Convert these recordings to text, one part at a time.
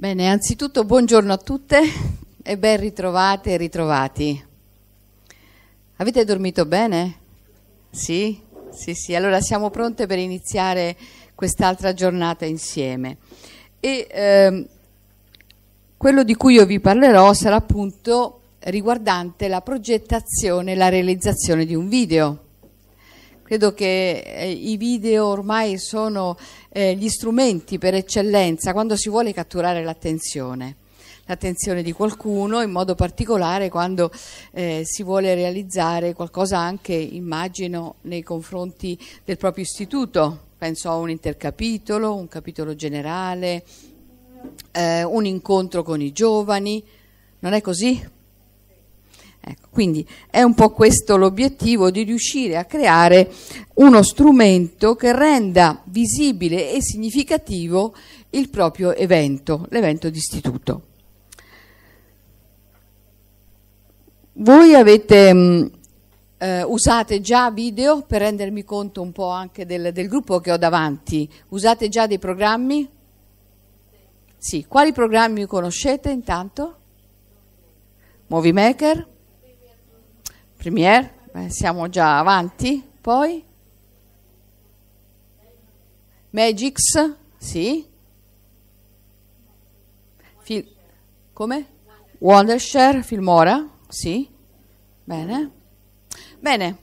Bene, anzitutto buongiorno a tutte e ben ritrovate e ritrovati. Avete dormito bene? Sì? Sì, sì, allora siamo pronte per iniziare quest'altra giornata insieme. E ehm, quello di cui io vi parlerò sarà appunto riguardante la progettazione e la realizzazione di un video. Credo che eh, i video ormai sono eh, gli strumenti per eccellenza quando si vuole catturare l'attenzione l'attenzione di qualcuno, in modo particolare quando eh, si vuole realizzare qualcosa anche, immagino, nei confronti del proprio istituto. Penso a un intercapitolo, un capitolo generale, eh, un incontro con i giovani. Non è così? Ecco, quindi è un po' questo l'obiettivo di riuscire a creare uno strumento che renda visibile e significativo il proprio evento, l'evento d'istituto. Voi avete, mh, mm, eh, usate già video per rendermi conto un po' anche del, del gruppo che ho davanti, usate già dei programmi? Sì, quali programmi conoscete intanto? Movie Maker? Premier, Beh, siamo già avanti. Poi Magix, sì. Fil- come? Wondershare, Filmora, sì. Bene. Bene,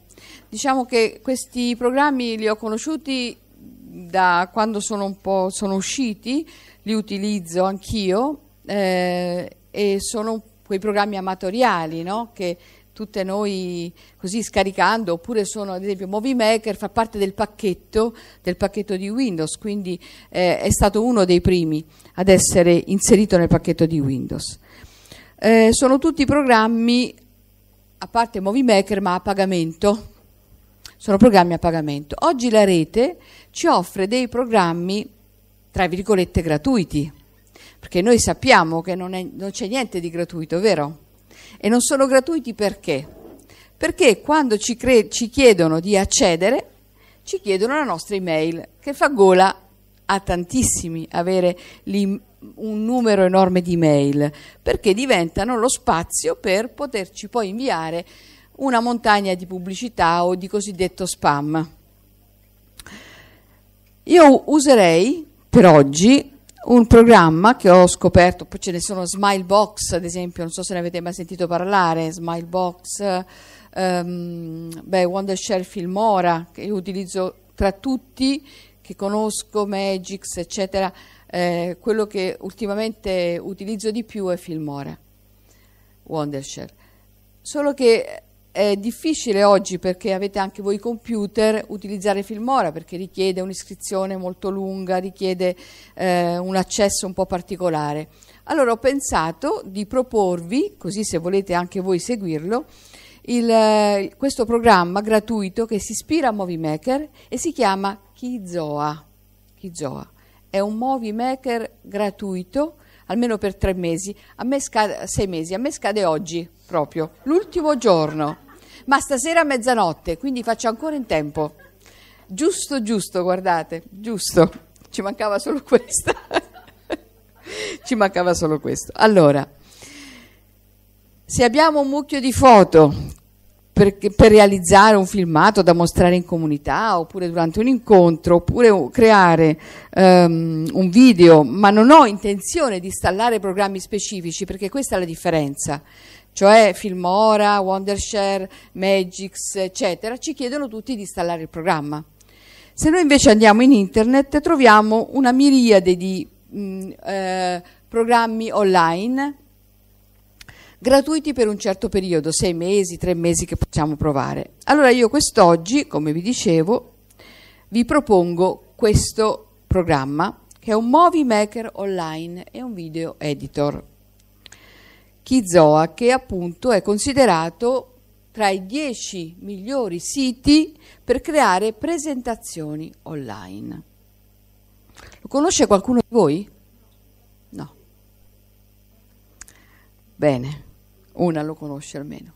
diciamo che questi programmi li ho conosciuti da quando sono un po' sono usciti, li utilizzo anch'io eh, e sono quei programmi amatoriali no? che tutte noi così scaricando, oppure sono ad esempio Movie Maker, fa parte del pacchetto, del pacchetto di Windows, quindi eh, è stato uno dei primi ad essere inserito nel pacchetto di Windows. Eh, sono tutti programmi, a parte Movie Maker, ma a pagamento, sono programmi a pagamento. Oggi la rete ci offre dei programmi, tra virgolette, gratuiti, perché noi sappiamo che non, è, non c'è niente di gratuito, vero? E non sono gratuiti perché? Perché quando ci, cre- ci chiedono di accedere, ci chiedono la nostra email, che fa gola a tantissimi avere un numero enorme di mail perché diventano lo spazio per poterci poi inviare una montagna di pubblicità o di cosiddetto spam. Io userei per oggi un programma che ho scoperto, poi ce ne sono Smilebox ad esempio, non so se ne avete mai sentito parlare, Smilebox, um, beh, Wondershare Filmora, che io utilizzo tra tutti, che conosco, Magix, eccetera, eh, quello che ultimamente utilizzo di più è Filmora, Wondershare. Solo che è difficile oggi perché avete anche voi computer utilizzare Filmora perché richiede un'iscrizione molto lunga, richiede eh, un accesso un po' particolare. Allora ho pensato di proporvi, così se volete anche voi seguirlo, il, questo programma gratuito che si ispira a Movie Maker e si chiama Kizoa. Kizoa. È un Movie Maker gratuito almeno per tre mesi, a me scade, sei mesi, a me scade oggi proprio, l'ultimo giorno ma stasera a mezzanotte, quindi faccio ancora in tempo. Giusto, giusto, guardate, giusto. Ci mancava solo questa. Ci mancava solo questo. Allora, se abbiamo un mucchio di foto per, per, realizzare un filmato da mostrare in comunità oppure durante un incontro oppure creare um, un video, ma non ho intenzione di installare programmi specifici perché questa è la differenza cioè Filmora, Wondershare, Magix, eccetera, ci chiedono tutti di installare il programma. Se noi invece andiamo in internet troviamo una miriade di mh, mm, eh, programmi online gratuiti per un certo periodo, sei mesi, tre mesi che possiamo provare. Allora io quest'oggi, come vi dicevo, vi propongo questo programma che è un Movie Maker Online e un video editor. Chizoa, che appunto è considerato tra i 10 migliori siti per creare presentazioni online. Lo conosce qualcuno di voi? No. Bene, una lo conosce almeno.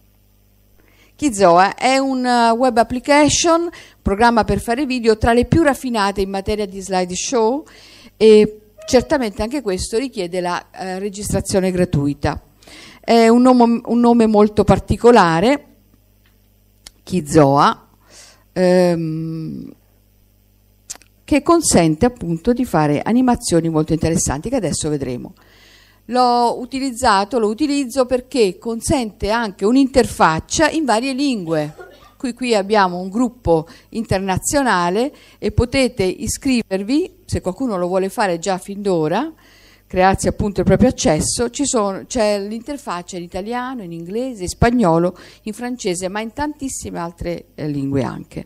Kizoa è un uh, web application, programma per fare video, tra le più raffinate in materia di slideshow e certamente anche questo richiede la eh, registrazione gratuita è un nome, un nome molto particolare, Kizoa, ehm, che consente appunto di fare animazioni molto interessanti che adesso vedremo. L'ho utilizzato, lo utilizzo perché consente anche un'interfaccia in varie lingue. Qui, qui abbiamo un gruppo internazionale e potete iscrivervi, se qualcuno lo vuole fare già fin d'ora, crearsi appunto il proprio accesso, ci sono, c'è l'interfaccia in italiano, in inglese, in spagnolo, in francese, ma in tantissime altre eh, lingue anche.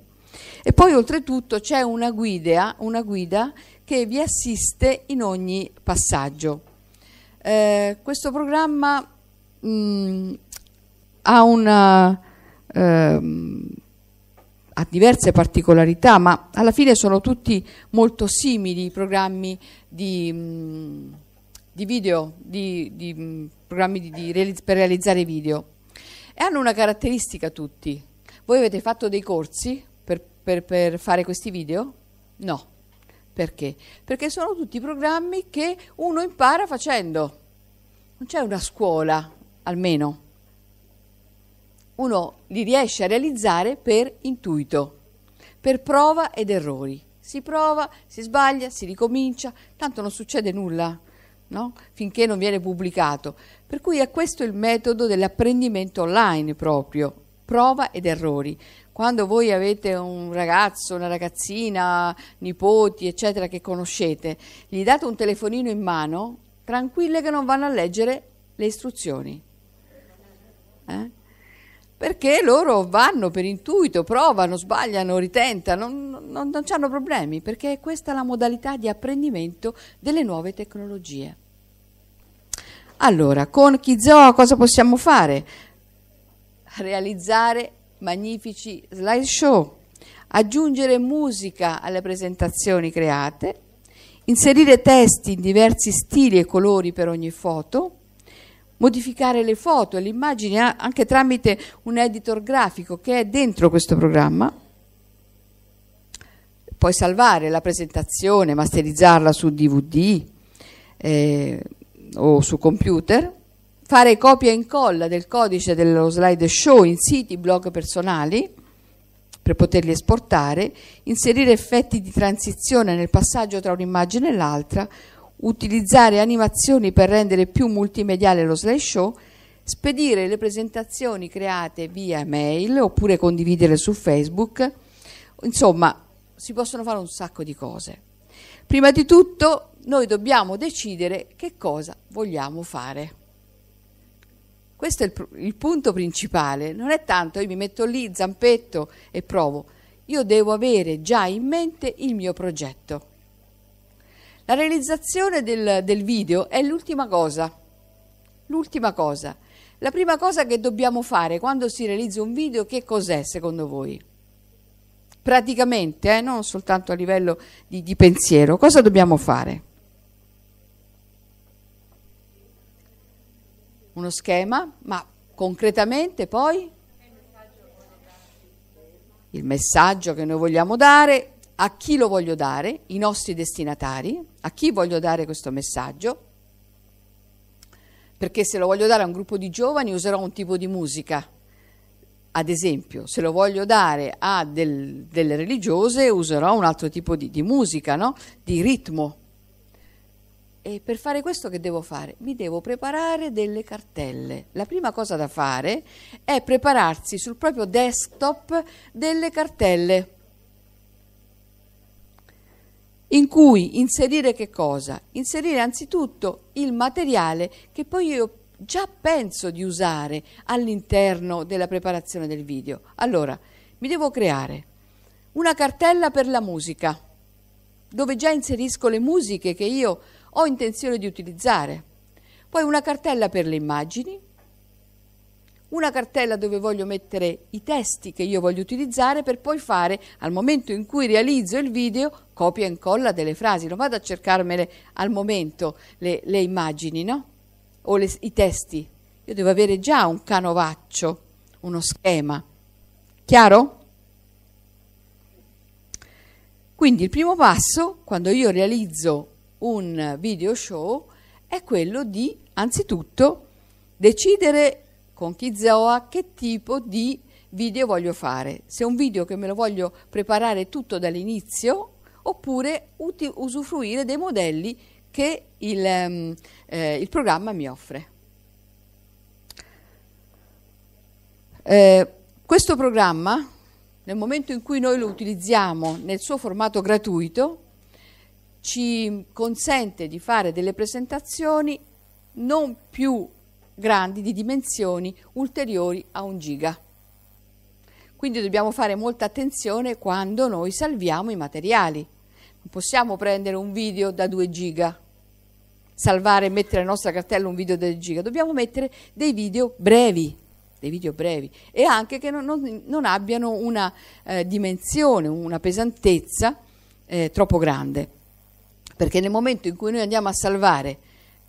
E poi oltretutto c'è una guida, una guida che vi assiste in ogni passaggio. Eh, questo programma mh, mm, ha, una, ehm, ha diverse particolarità, ma alla fine sono tutti molto simili i programmi di... Mh, mm, di video, di, di mm, programmi di, di, per realizzare video. E hanno una caratteristica tutti. Voi avete fatto dei corsi per, per, per fare questi video? No. Perché? Perché sono tutti programmi che uno impara facendo. Non c'è una scuola, almeno. Uno li riesce a realizzare per intuito, per prova ed errori. Si prova, si sbaglia, si ricomincia, tanto non succede nulla no? finché non viene pubblicato. Per cui è questo il metodo dell'apprendimento online proprio, prova ed errori. Quando voi avete un ragazzo, una ragazzina, nipoti, eccetera, che conoscete, gli date un telefonino in mano, tranquille che non vanno a leggere le istruzioni. Eh? Perché loro vanno per intuito, provano, sbagliano, ritentano, non, non, non hanno problemi, perché questa è la modalità di apprendimento delle nuove tecnologie. Allora, con Kizoa cosa possiamo fare? Realizzare magnifici slideshow, aggiungere musica alle presentazioni create, inserire testi in diversi stili e colori per ogni foto, modificare le foto e le immagini anche tramite un editor grafico che è dentro questo programma, poi salvare la presentazione, masterizzarla su DVD, eh, o su computer, fare copia e incolla del codice dello slideshow in siti, blog personali per poterli esportare, inserire effetti di transizione nel passaggio tra un'immagine e l'altra, utilizzare animazioni per rendere più multimediale lo slideshow, spedire le presentazioni create via mail oppure condividere su Facebook. Insomma, si possono fare un sacco di cose. Prima di tutto noi dobbiamo decidere che cosa vogliamo fare. Questo è il, il, punto principale, non è tanto io mi metto lì, zampetto e provo, io devo avere già in mente il mio progetto. La realizzazione del, del video è l'ultima cosa, l'ultima cosa. La prima cosa che dobbiamo fare quando si realizza un video, che cos'è secondo voi? Praticamente, eh, non soltanto a livello di, di pensiero, cosa dobbiamo fare? uno schema, ma concretamente poi il messaggio che noi vogliamo dare, a chi lo voglio dare, i nostri destinatari, a chi voglio dare questo messaggio, perché se lo voglio dare a un gruppo di giovani userò un tipo di musica, ad esempio, se lo voglio dare a del, delle religiose userò un altro tipo di, di musica, no? di ritmo. E per fare questo che devo fare? Mi devo preparare delle cartelle. La prima cosa da fare è prepararsi sul proprio desktop delle cartelle in cui inserire che cosa? Inserire anzitutto il materiale che poi io già penso di usare all'interno della preparazione del video. Allora, mi devo creare una cartella per la musica, dove già inserisco le musiche che io ho intenzione di utilizzare. Poi una cartella per le immagini, una cartella dove voglio mettere i testi che io voglio utilizzare per poi fare, al momento in cui realizzo il video, copia e incolla delle frasi. Non vado a cercarmele al momento le, le immagini, no? O le, i testi. Io devo avere già un canovaccio, uno schema. Chiaro? Quindi il primo passo, quando io realizzo un video show è quello di anzitutto decidere con Kizaoa che tipo di video voglio fare, se un video che me lo voglio preparare tutto dall'inizio oppure uti- usufruire dei modelli che il, um, eh, il programma mi offre. Eh, questo programma, nel momento in cui noi lo utilizziamo nel suo formato gratuito, ci consente di fare delle presentazioni non più grandi di dimensioni ulteriori a un giga. Quindi dobbiamo fare molta attenzione quando noi salviamo i materiali. Non possiamo prendere un video da 2 giga, salvare e mettere nella nostra cartella un video da 2 giga, dobbiamo mettere dei video brevi, dei video brevi e anche che non, non, non abbiano una eh, dimensione, una pesantezza eh, troppo grande perché nel momento in cui noi andiamo a salvare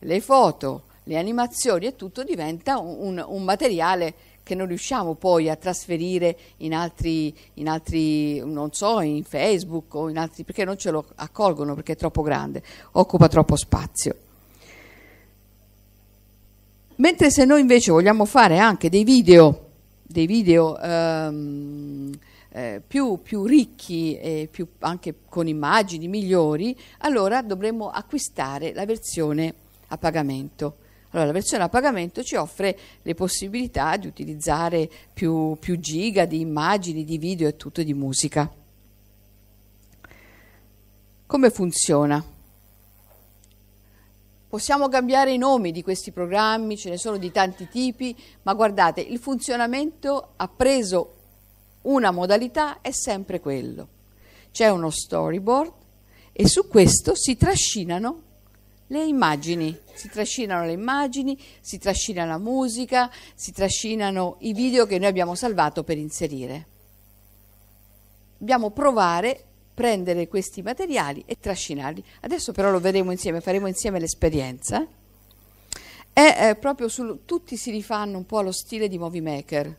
le foto, le animazioni e tutto diventa un, un materiale che non riusciamo poi a trasferire in altri, in altri, non so, in Facebook o in altri, perché non ce lo accolgono perché è troppo grande, occupa troppo spazio. Mentre se noi invece vogliamo fare anche dei video, dei video ehm, eh, più, più, ricchi e più, anche con immagini migliori, allora dovremmo acquistare la versione a pagamento. Allora, la versione a pagamento ci offre le possibilità di utilizzare più, più giga di immagini, di video e tutto di musica. Come funziona? Possiamo cambiare i nomi di questi programmi, ce ne sono di tanti tipi, ma guardate, il funzionamento ha preso una modalità è sempre quello. C'è uno storyboard e su questo si trascinano le immagini, si trascinano le immagini, si trascina la musica, si trascinano i video che noi abbiamo salvato per inserire. Dobbiamo provare a prendere questi materiali e trascinarli. Adesso però lo vedremo insieme, faremo insieme l'esperienza. È, eh, proprio su, tutti si rifanno un po' allo stile di Movie Maker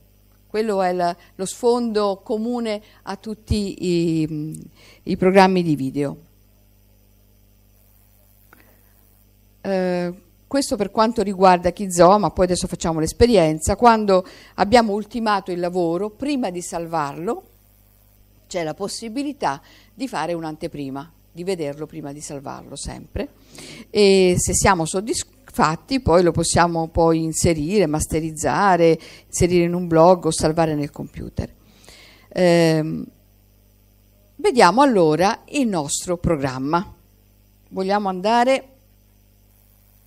quello è la, lo sfondo comune a tutti i, i programmi di video. Eh, questo per quanto riguarda Kizoo, ma poi adesso facciamo l'esperienza. Quando abbiamo ultimato il lavoro, prima di salvarlo, c'è la possibilità di fare un'anteprima, di vederlo prima di salvarlo sempre. E se siamo soddisfatti, fatti, poi lo possiamo poi inserire, masterizzare, inserire in un blog o salvare nel computer. Eh, vediamo allora il nostro programma. Vogliamo andare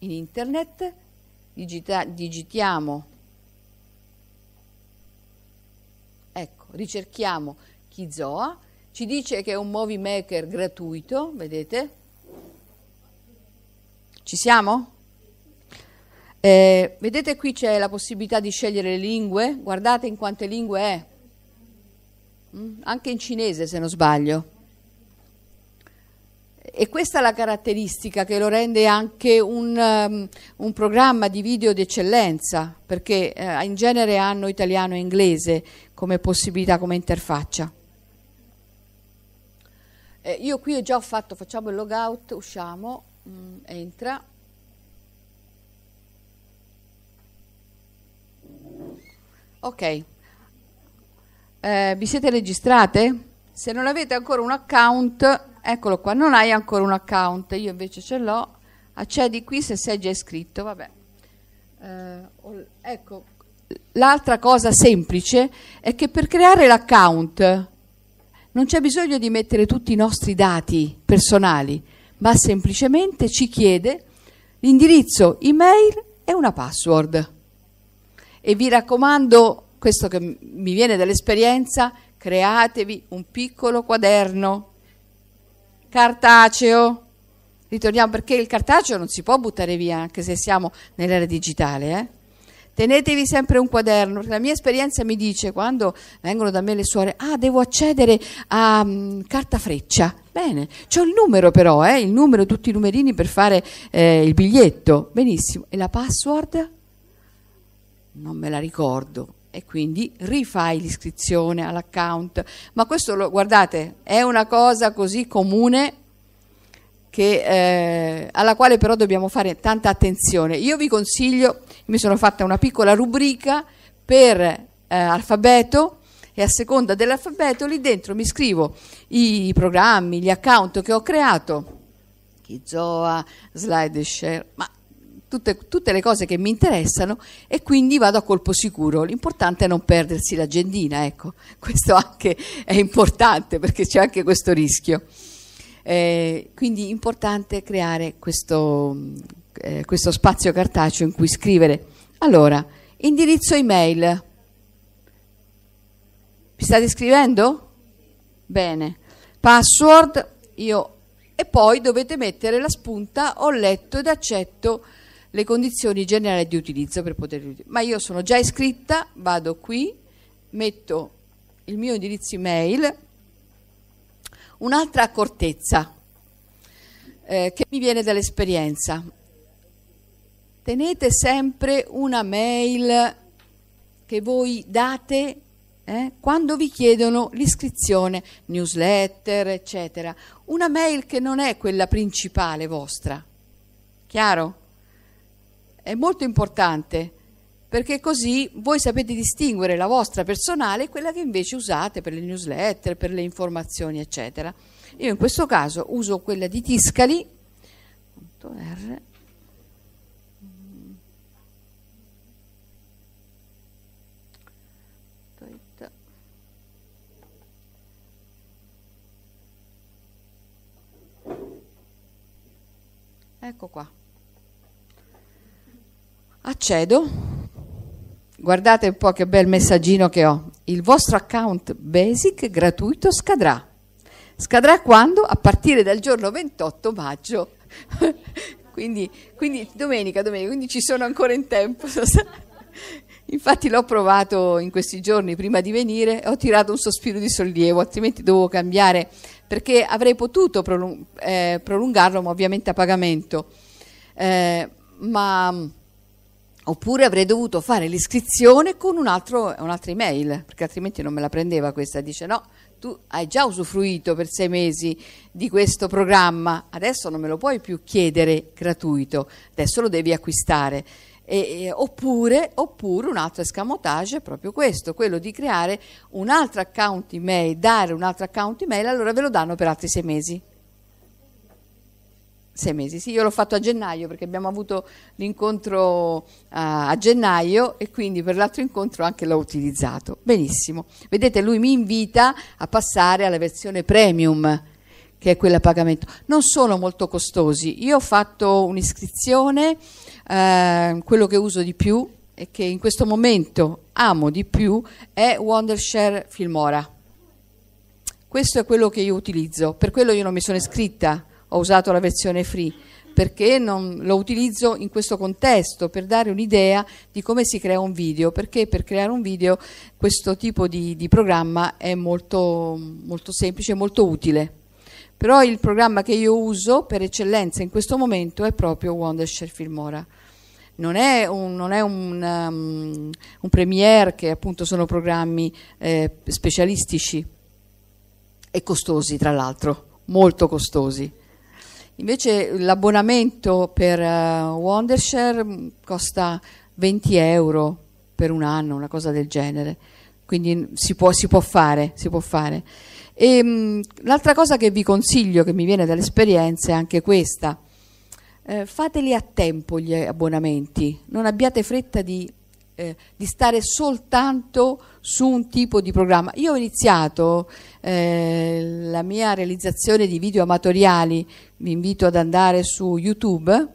in internet, digita, digitiamo, ecco, ricerchiamo Kizoa, ci dice che è un movie maker gratuito, vedete? Ci siamo? Eh, vedete qui c'è la possibilità di scegliere le lingue, guardate in quante lingue è, mm? anche in cinese se non sbaglio. E questa è la caratteristica che lo rende anche un, um, un programma di video d'eccellenza, perché eh, in genere hanno italiano e inglese come possibilità, come interfaccia. Eh, io qui ho già fatto, facciamo il logout, usciamo, mm, entra. Ok. Eh, vi siete registrate? Se non avete ancora un account, eccolo qua, non hai ancora un account, io invece ce l'ho, accedi qui se sei già iscritto, vabbè. Eh, ecco, l'altra cosa semplice è che per creare l'account non c'è bisogno di mettere tutti i nostri dati personali, ma semplicemente ci chiede l'indirizzo email e una password. E vi raccomando, questo che mi viene dall'esperienza, createvi un piccolo quaderno cartaceo. Ritorniamo perché il cartaceo non si può buttare via anche se siamo nell'era digitale. Eh? Tenetevi sempre un quaderno. La mia esperienza mi dice quando vengono da me le suore: Ah, devo accedere a um, carta freccia. Bene, c'ho il numero però, eh? il numero, tutti i numerini per fare eh, il biglietto. Benissimo. E la password? non me la ricordo e quindi rifai l'iscrizione all'account. Ma questo, lo, guardate, è una cosa così comune che, eh, alla quale però dobbiamo fare tanta attenzione. Io vi consiglio, mi sono fatta una piccola rubrica per eh, alfabeto e a seconda dell'alfabeto lì dentro mi scrivo i programmi, gli account che ho creato, Kizoa, SlideShare, ma tutte, tutte, le cose che mi interessano e quindi vado a colpo sicuro. L'importante è non perdersi l'agendina, ecco, questo anche è importante perché c'è anche questo rischio. Eh, quindi è importante creare questo, eh, questo spazio cartaceo in cui scrivere. Allora, indirizzo email. Mi state scrivendo? Bene. Password, io... E poi dovete mettere la spunta, ho letto ed accetto le condizioni generali di utilizzo per poterli utilizzare. Ma io sono già iscritta, vado qui, metto il mio indirizzo email, un'altra accortezza eh, che mi viene dall'esperienza. Tenete sempre una mail che voi date eh, quando vi chiedono l'iscrizione, newsletter, eccetera. Una mail che non è quella principale vostra. Chiaro? è molto importante perché così voi sapete distinguere la vostra personale e quella che invece usate per le newsletter, per le informazioni, eccetera. Io in questo caso uso quella di Tiscali, R, Ecco qua accedo, guardate un po' che bel messaggino che ho, il vostro account basic gratuito scadrà. Scadrà quando? A partire dal giorno 28 maggio. quindi, quindi, domenica, domenica, quindi ci sono ancora in tempo. Infatti l'ho provato in questi giorni prima di venire, e ho tirato un sospiro di sollievo, altrimenti dovevo cambiare perché avrei potuto prolung- eh, prolungarlo, ma ovviamente a pagamento. Eh, ma Oppure avrei dovuto fare l'iscrizione con un altro, un'altra email, perché altrimenti non me la prendeva questa. Dice no, tu hai già usufruito per sei mesi di questo programma, adesso non me lo puoi più chiedere gratuito, adesso lo devi acquistare. E, e, oppure, oppure, un altro escamotage è proprio questo, quello di creare un altro account email, dare un altro account email, allora ve lo danno per altri sei mesi. Sei mesi, sì, io l'ho fatto a gennaio perché abbiamo avuto l'incontro a, eh, a gennaio e quindi per l'altro incontro anche l'ho utilizzato. Benissimo. Vedete, lui mi invita a passare alla versione premium, che è quella a pagamento. Non sono molto costosi. Io ho fatto un'iscrizione, eh, quello che uso di più e che in questo momento amo di più è Wondershare Filmora. Questo è quello che io utilizzo, per quello io non mi sono iscritta ho usato la versione free, perché non, lo utilizzo in questo contesto per dare un'idea di come si crea un video, perché per creare un video questo tipo di, di programma è molto, molto semplice e molto utile. Però il programma che io uso per eccellenza in questo momento è proprio Wondershare Filmora. Non è, un, non è un, um, un Premiere che appunto sono programmi eh, specialistici e costosi tra l'altro, molto costosi. Invece l'abbonamento per uh, Wondershare costa 20 euro per un anno, una cosa del genere, quindi si può, si può fare. Si può fare. E, ehm, l'altra cosa che vi consiglio, che mi viene dall'esperienza, è anche questa. Eh, fateli a tempo gli abbonamenti, non abbiate fretta di eh, di stare soltanto su un tipo di programma. Io ho iniziato eh, la mia realizzazione di video amatoriali, vi invito ad andare su YouTube,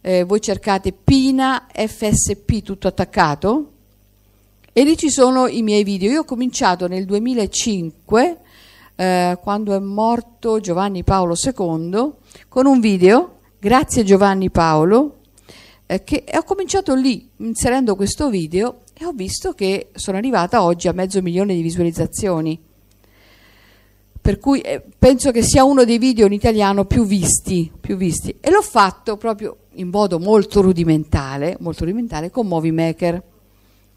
eh, voi cercate Pina FSP tutto attaccato e lì ci sono i miei video. Io ho cominciato nel 2005 eh, quando è morto Giovanni Paolo II con un video, grazie Giovanni Paolo, eh, che ho cominciato lì inserendo questo video e ho visto che sono arrivata oggi a mezzo milione di visualizzazioni. Per cui eh, penso che sia uno dei video in italiano più visti, più visti. E l'ho fatto proprio in modo molto rudimentale, molto rudimentale con Movie Maker.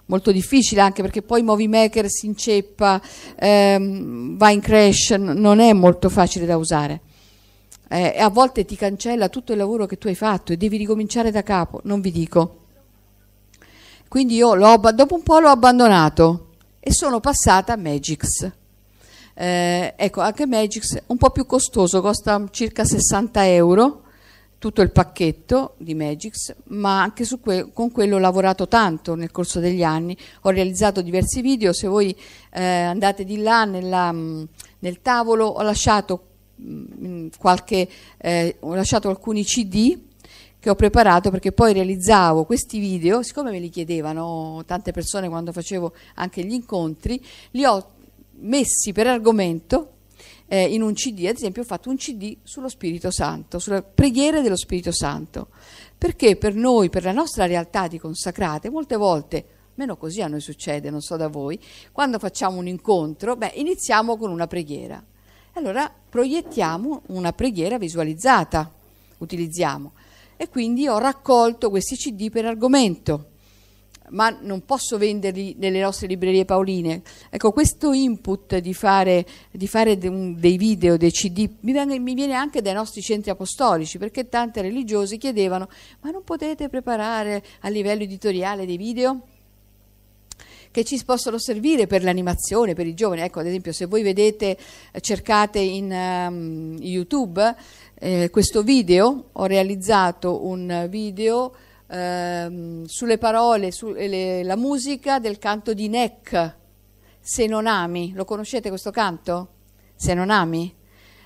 Molto difficile anche perché poi Movie Maker si inceppa, ehm, va in crash, non è molto facile da usare eh, a volte ti cancella tutto il lavoro che tu hai fatto e devi ricominciare da capo, non vi dico. Quindi io dopo un po' l'ho abbandonato e sono passata a Magix. Eh, ecco, anche Magix è un po' più costoso, costa circa 60 euro tutto il pacchetto di Magix, ma anche que con quello ho lavorato tanto nel corso degli anni, ho realizzato diversi video, se voi eh, andate di là nella, nel tavolo ho lasciato Mm, qualche, eh, ho lasciato alcuni CD che ho preparato perché poi realizzavo questi video, siccome me li chiedevano tante persone quando facevo anche gli incontri, li ho messi per argomento eh, in un CD, ad esempio ho fatto un CD sullo Spirito Santo, sulla preghiera dello Spirito Santo, perché per noi, per la nostra realtà di consacrate, molte volte meno così a noi succede, non so da voi, quando facciamo un incontro, beh, iniziamo con una preghiera allora proiettiamo una preghiera visualizzata, utilizziamo. E quindi ho raccolto questi CD per argomento, ma non posso venderli nelle nostre librerie paoline. Ecco, questo input di fare, di fare dei video, dei CD, mi viene, mi viene anche dai nostri centri apostolici, perché tante religiose chiedevano, ma non potete preparare a livello editoriale dei video? che ci possono servire per l'animazione, per i giovani. Ecco, ad esempio, se voi vedete, eh, cercate in um, YouTube eh, questo video, ho realizzato un video eh, sulle parole, sulla musica del canto di Neck, Se non ami. Lo conoscete questo canto? Se non ami?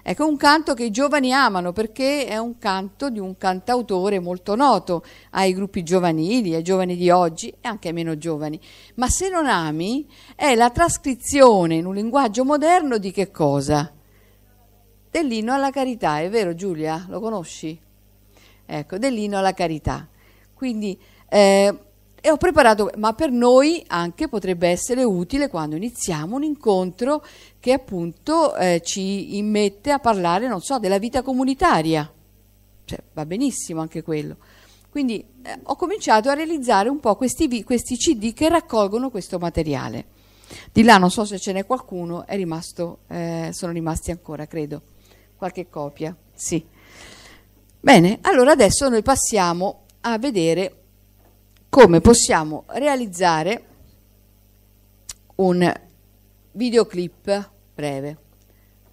Ecco, un canto che i giovani amano perché è un canto di un cantautore molto noto ai gruppi giovanili, ai giovani di oggi e anche ai meno giovani. Ma se non ami è la trascrizione in un linguaggio moderno di che cosa? Dell'inno alla carità, è vero Giulia? Lo conosci? Ecco, dell'inno alla carità. Quindi eh, e ho preparato, ma per noi anche potrebbe essere utile quando iniziamo un incontro che appunto eh, ci immette a parlare, non so, della vita comunitaria. Cioè, va benissimo anche quello. Quindi eh, ho cominciato a realizzare un po' questi, questi CD che raccolgono questo materiale. Di là non so se ce n'è qualcuno, è rimasto, eh, sono rimasti ancora, credo, qualche copia. Sì. Bene, allora adesso noi passiamo a vedere come possiamo realizzare un videoclip breve.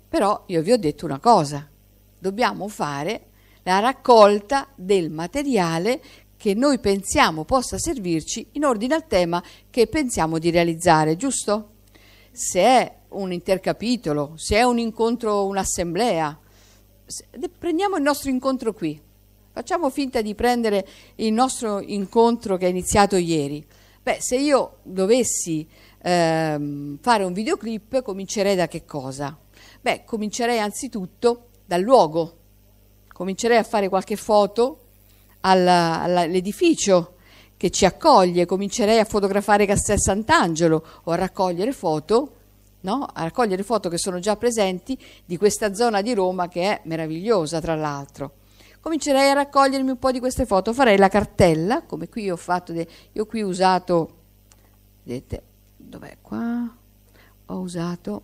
Però io vi ho detto una cosa, dobbiamo fare la raccolta del materiale che noi pensiamo possa servirci in ordine al tema che pensiamo di realizzare, giusto? Se è un intercapitolo, se è un incontro, un'assemblea, prendiamo il nostro incontro qui, Facciamo finta di prendere il nostro incontro che è iniziato ieri. Beh, se io dovessi ehm, fare un videoclip, comincerei da che cosa? Beh, comincerei anzitutto dal luogo. Comincerei a fare qualche foto all'edificio che ci accoglie, comincerei a fotografare Castel Sant'Angelo o a raccogliere foto, no? a raccogliere foto che sono già presenti di questa zona di Roma che è meravigliosa, tra l'altro comincerei a raccogliermi un po' di queste foto, farei la cartella, come qui ho fatto, de- io qui ho usato, vedete, dov'è qua? Ho usato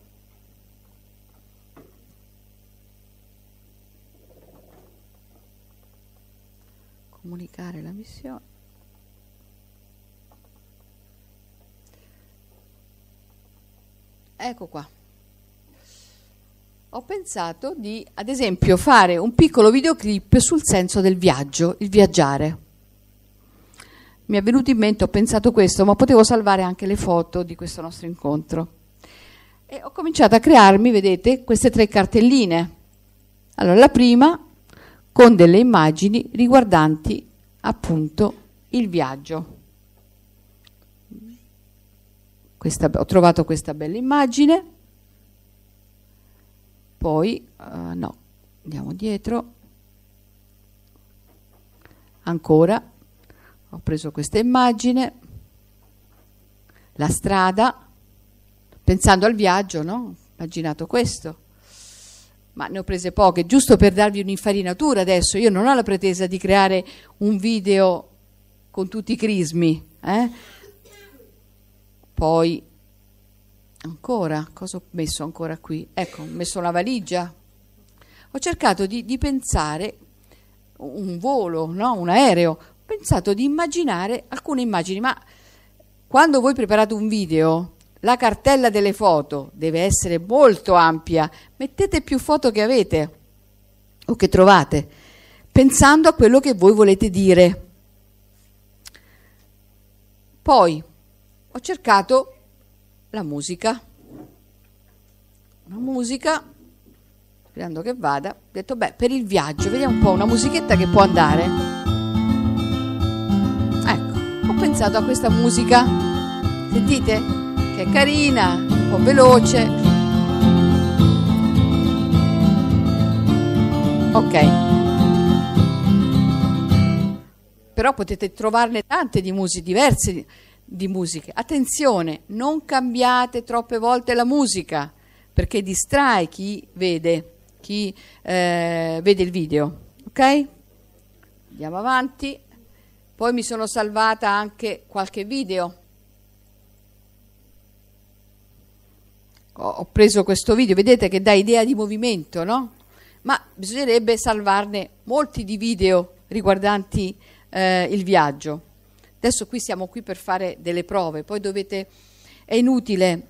comunicare la missione. Ecco qua ho pensato di, ad esempio, fare un piccolo videoclip sul senso del viaggio, il viaggiare. Mi è venuto in mente, ho pensato questo, ma potevo salvare anche le foto di questo nostro incontro. E ho cominciato a crearmi, vedete, queste tre cartelline. Allora, la prima con delle immagini riguardanti appunto il viaggio. Questa, ho trovato questa bella immagine poi uh, no andiamo dietro ancora ho preso questa immagine la strada pensando al viaggio no immaginato questo ma ne ho prese poche giusto per darvi un'infarinatura adesso io non ho la pretesa di creare un video con tutti i crismi eh? poi Ancora? Cosa ho messo ancora qui? Ecco, ho messo la valigia. Ho cercato di, di pensare un volo, no? un aereo. Ho pensato di immaginare alcune immagini, ma quando voi preparate un video, la cartella delle foto deve essere molto ampia. Mettete più foto che avete o che trovate, pensando a quello che voi volete dire. Poi ho cercato la musica. Una musica, sperando che vada, ho detto beh, per il viaggio, vediamo un po' una musichetta che può andare. Ecco, ho pensato a questa musica, sentite, che è carina, un po' veloce. Ok. Però potete trovarne tante di musiche diverse di musiche. Attenzione, non cambiate troppe volte la musica perché distrae chi vede, chi eh, vede il video. Ok? Andiamo avanti. Poi mi sono salvata anche qualche video. Ho, ho preso questo video, vedete che dà idea di movimento, no? Ma bisognerebbe salvarne molti di video riguardanti eh, il viaggio. Adesso qui siamo qui per fare delle prove, poi dovete, è inutile,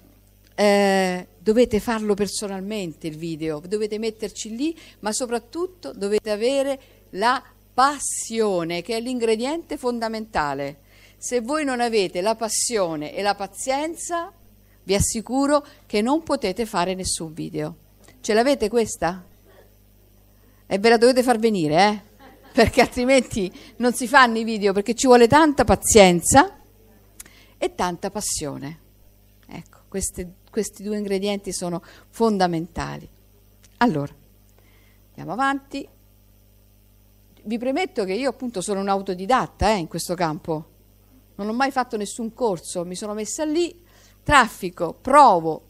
eh, dovete farlo personalmente il video, dovete metterci lì, ma soprattutto dovete avere la passione, che è l'ingrediente fondamentale. Se voi non avete la passione e la pazienza, vi assicuro che non potete fare nessun video. Ce l'avete questa? E ve la dovete far venire, eh? perché altrimenti non si fanno i video, perché ci vuole tanta pazienza e tanta passione. Ecco, queste, questi due ingredienti sono fondamentali. Allora, andiamo avanti. Vi premetto che io appunto sono un autodidatta eh, in questo campo, non ho mai fatto nessun corso, mi sono messa lì, traffico, provo,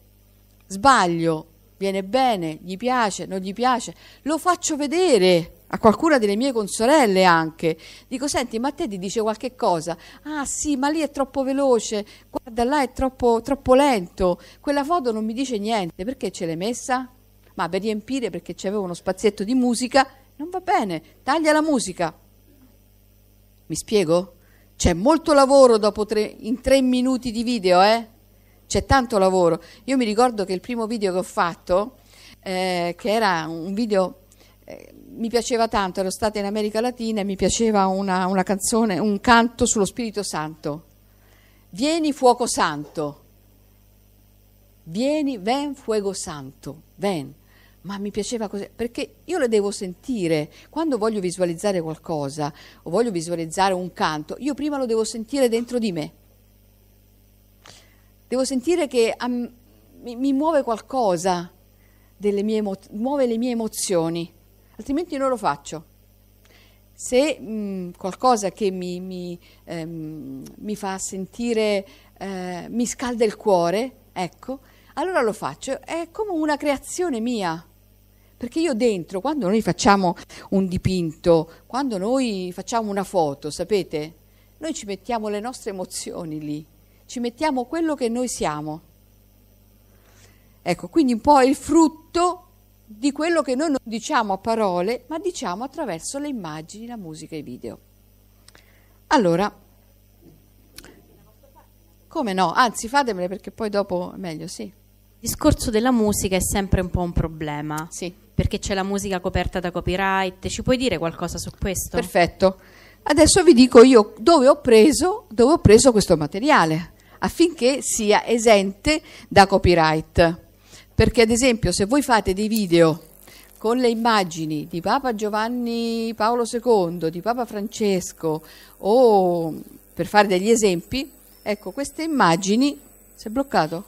sbaglio, viene bene, gli piace, non gli piace, lo faccio vedere a qualcuna delle mie consorelle anche, dico senti ma te ti dice qualche cosa, ah sì ma lì è troppo veloce, guarda là è troppo, troppo lento, quella foto non mi dice niente, perché ce l'hai messa? Ma per riempire perché c'avevo uno spazietto di musica, non va bene, taglia la musica. Mi spiego? C'è molto lavoro dopo tre, in tre minuti di video, eh? C'è tanto lavoro. Io mi ricordo che il primo video che ho fatto, eh, che era un video eh, mi piaceva tanto, ero stata in America Latina e mi piaceva una, una canzone, un canto sullo Spirito Santo. Vieni fuoco santo, vieni, ven fuego santo, ven. Ma mi piaceva così, perché io le devo sentire. Quando voglio visualizzare qualcosa o voglio visualizzare un canto, io prima lo devo sentire dentro di me. Devo sentire che am, mi, mi, muove qualcosa, delle mie, muove le mie emozioni altrimenti non lo faccio. Se mh, mm, qualcosa che mi, mi, ehm, mi fa sentire, eh, mi scalda il cuore, ecco, allora lo faccio. È come una creazione mia. Perché io dentro, quando noi facciamo un dipinto, quando noi facciamo una foto, sapete, noi ci mettiamo le nostre emozioni lì, ci mettiamo quello che noi siamo. Ecco, quindi un po' il frutto di quello che noi non diciamo a parole, ma diciamo attraverso le immagini, la musica e i video. Allora, come no? Anzi, fatemele perché poi dopo è meglio, sì. Il discorso della musica è sempre un po' un problema. Sì. Perché c'è la musica coperta da copyright. Ci puoi dire qualcosa su questo? Perfetto. Adesso vi dico io dove ho preso, dove ho preso questo materiale affinché sia esente da copyright. Perché ad esempio se voi fate dei video con le immagini di Papa Giovanni Paolo II, di Papa Francesco o per fare degli esempi, ecco queste immagini, si è bloccato?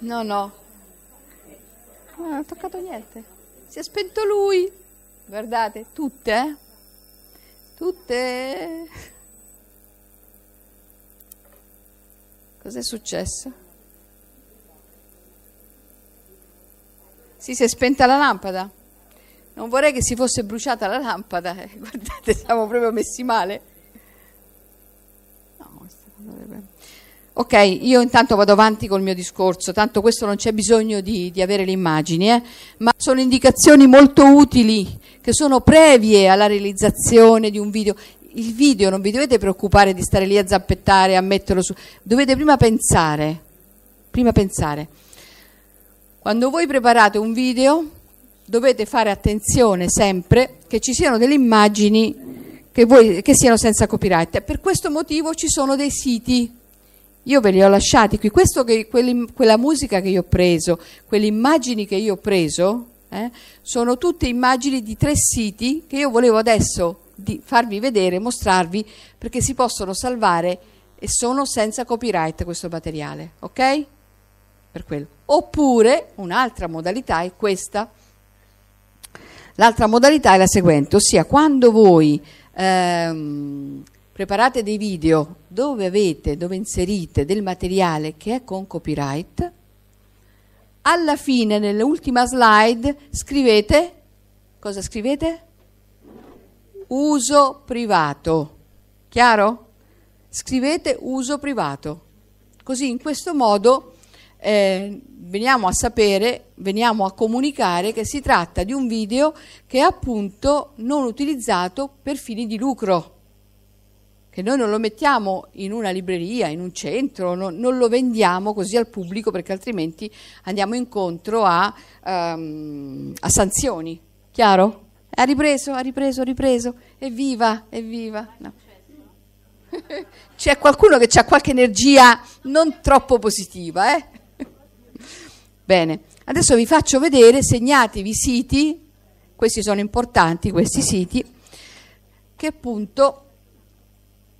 No, no, non ha toccato niente, si è spento lui, guardate, tutte, eh? tutte. Cos'è successo? Sì, si è spenta la lampada. Non vorrei che si fosse bruciata la lampada. Eh. Guardate, siamo proprio messi male. Ok, io intanto vado avanti col mio discorso, tanto questo non c'è bisogno di, di avere le immagini, eh? ma sono indicazioni molto utili che sono previe alla realizzazione di un video il video non vi dovete preoccupare di stare lì a zappettare, a metterlo su, dovete prima pensare, prima pensare. Quando voi preparate un video dovete fare attenzione sempre che ci siano delle immagini che, voi, che siano senza copyright. Per questo motivo ci sono dei siti io ve li ho lasciati qui, che, quella musica che io ho preso, quelle immagini che io ho preso, eh, sono tutte immagini di tre siti che io volevo adesso farvi vedere, mostrarvi, perché si possono salvare e sono senza copyright questo materiale, ok? per quello. Oppure un'altra modalità è questa. L'altra modalità è la seguente, ossia quando voi ehm, preparate dei video dove avete, dove inserite del materiale che è con copyright, alla fine, nell'ultima slide, scrivete, cosa scrivete? Uso privato, chiaro? Scrivete uso privato. Così in questo modo eh, veniamo a sapere, veniamo a comunicare che si tratta di un video che è appunto non utilizzato per fini di lucro, che noi non lo mettiamo in una libreria, in un centro, no, non lo vendiamo così al pubblico perché altrimenti andiamo incontro a, um, a sanzioni. Chiaro? Ha ripreso, ha ripreso, ha ripreso. Evviva, evviva. No. C'è qualcuno che ha qualche energia non troppo positiva, eh? Bene, adesso vi faccio vedere, segnatevi siti, questi sono importanti, questi siti, che appunto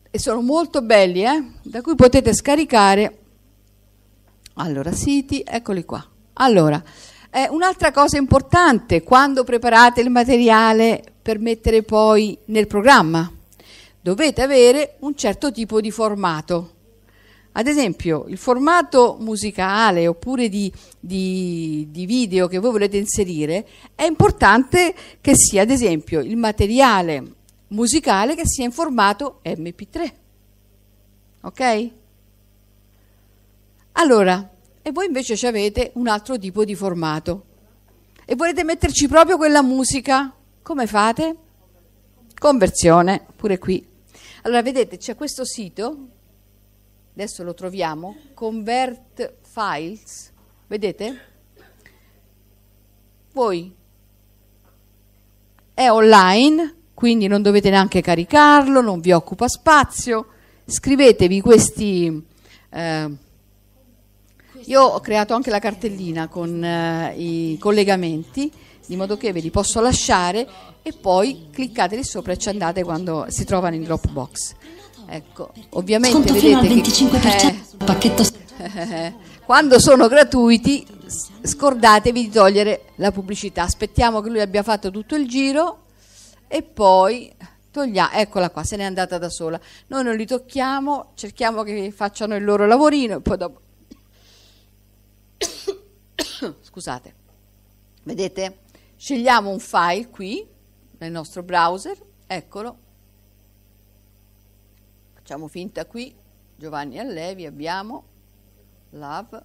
e sono molto belli, eh? da cui potete scaricare. Allora, siti, eccoli qua. Allora, eh, un'altra cosa importante quando preparate il materiale per mettere poi nel programma, dovete avere un certo tipo di formato. Ad esempio il formato musicale oppure di, di, di video che voi volete inserire, è importante che sia ad esempio il materiale musicale che sia in formato MP3. Ok? Allora, e voi invece avete un altro tipo di formato e volete metterci proprio quella musica, come fate? Conversione, pure qui. Allora, vedete, c'è questo sito adesso lo troviamo, convert files, vedete? Voi è online, quindi non dovete neanche caricarlo, non vi occupa spazio, scrivetevi questi... Eh, io ho creato anche la cartellina con eh, i collegamenti, di modo che ve li posso lasciare e poi cliccate lì sopra e ci andate quando si trovano in Dropbox. Ecco, ovviamente Sconto vedete fino al 25% eh, sul pacchetto eh, quando sono gratuiti scordatevi di togliere la pubblicità. Aspettiamo che lui abbia fatto tutto il giro e poi togliamo. Eccola qua, se n'è andata da sola. Noi non li tocchiamo, cerchiamo che facciano il loro lavorino e poi dopo Scusate. Vedete? Scegliamo un file qui nel nostro browser, eccolo, Facciamo finta qui, Giovanni Allevi, abbiamo love,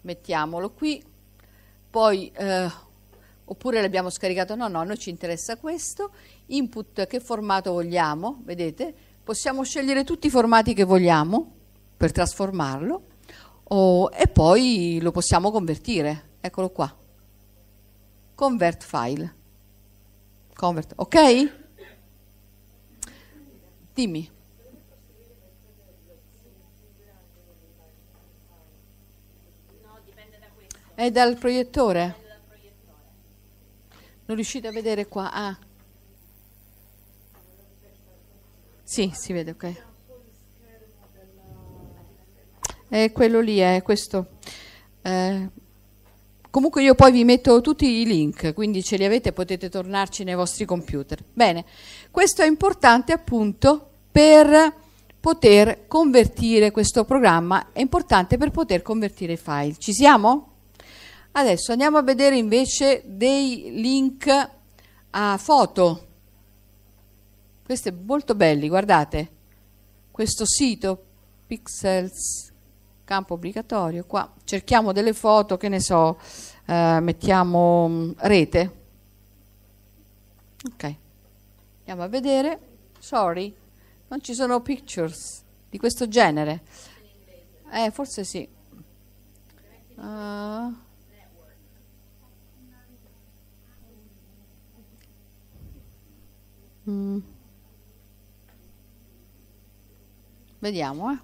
mettiamolo qui, poi eh, oppure l'abbiamo scaricato, no, no, a noi ci interessa questo, input che formato vogliamo, vedete, possiamo scegliere tutti i formati che vogliamo per trasformarlo o, e poi lo possiamo convertire, eccolo qua, convert file, convert, ok? Dimmi. È dal proiettore. Non riuscite a vedere qua? Ah. Sì, si vede, ok. È quello lì, è questo. Eh, comunque io poi vi metto tutti i link, quindi ce li avete, potete tornarci nei vostri computer. Bene, questo è importante appunto per poter convertire questo programma, è importante per poter convertire i file. Ci siamo? Adesso andiamo a vedere invece dei link a foto. Questi molto belli, guardate. Questo sito, Pixels, campo obbligatorio, qua cerchiamo delle foto, che ne so, eh, mettiamo mm, rete. Ok, andiamo a vedere. Sorry, non ci sono pictures di questo genere. Eh, forse sì. Uh, Mm. Vediamo, eh.